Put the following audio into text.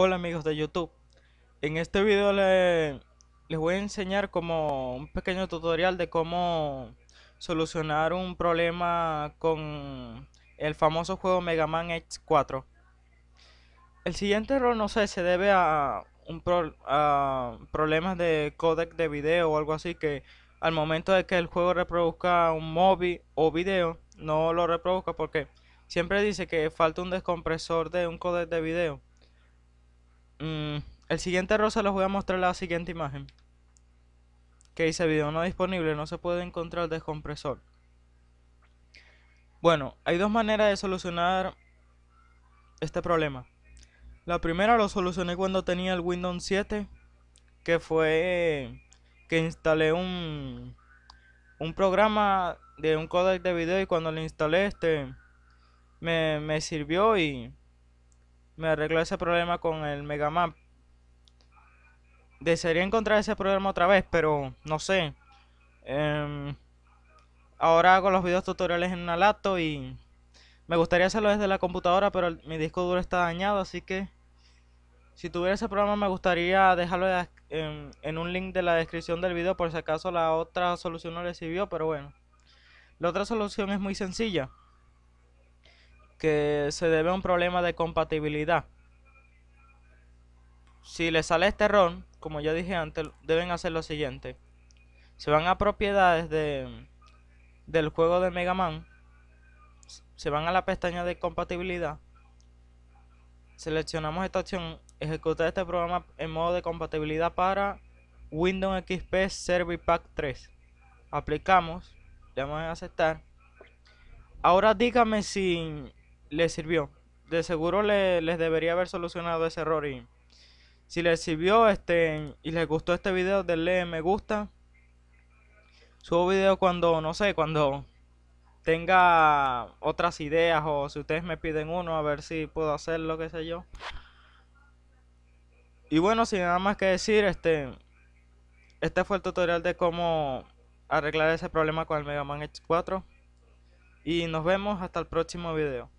Hola amigos de YouTube, en este video les voy a enseñar como un pequeño tutorial de cómo solucionar un problema con el famoso juego Mega Man X4. El siguiente error no sé, se debe a, un problemas de codec de video o algo así que al momento de que el juego reproduzca un móvil o video no lo reproduzca porque siempre dice que falta un descompresor de un codec de video Mm, el siguiente rosa los voy a mostrar la siguiente imagen. Que dice video no disponible, no se puede encontrar descompresor. Bueno, hay dos maneras de solucionar este problema. La primera lo solucioné cuando tenía el Windows 7, que fue que instalé un, un programa de un codec de video y cuando lo instalé este me, me sirvió y me arregló ese problema con el Megamap. Desearía encontrar ese problema otra vez, pero no sé. Em, ahora hago los videos tutoriales en una y me gustaría hacerlo desde la computadora, pero mi disco duro está dañado, así que si tuviera ese problema me gustaría dejarlo en, en, un link de la descripción del video por si acaso la otra solución no le sirvió, pero bueno. La otra solución es muy sencilla que se debe a un problema de compatibilidad. Si les sale este error, como ya dije antes, deben hacer lo siguiente. Se van a propiedades de, del juego de Mega Man. Se van a la pestaña de compatibilidad. Seleccionamos esta opción. Ejecutar este programa en modo de compatibilidad para Windows XP Service Pack 3. Aplicamos. Le damos a aceptar. Ahora dígame si le sirvió. De seguro le, les debería haber solucionado ese error y si les sirvió este y les gustó este video denle me gusta. Subo video cuando, no sé, cuando tenga otras ideas o si ustedes me piden uno a ver si puedo hacerlo, que sé yo. Y bueno, sin nada más que decir, este este fue el tutorial de cómo arreglar ese problema con el Mega Man X4. Y nos vemos hasta el próximo video.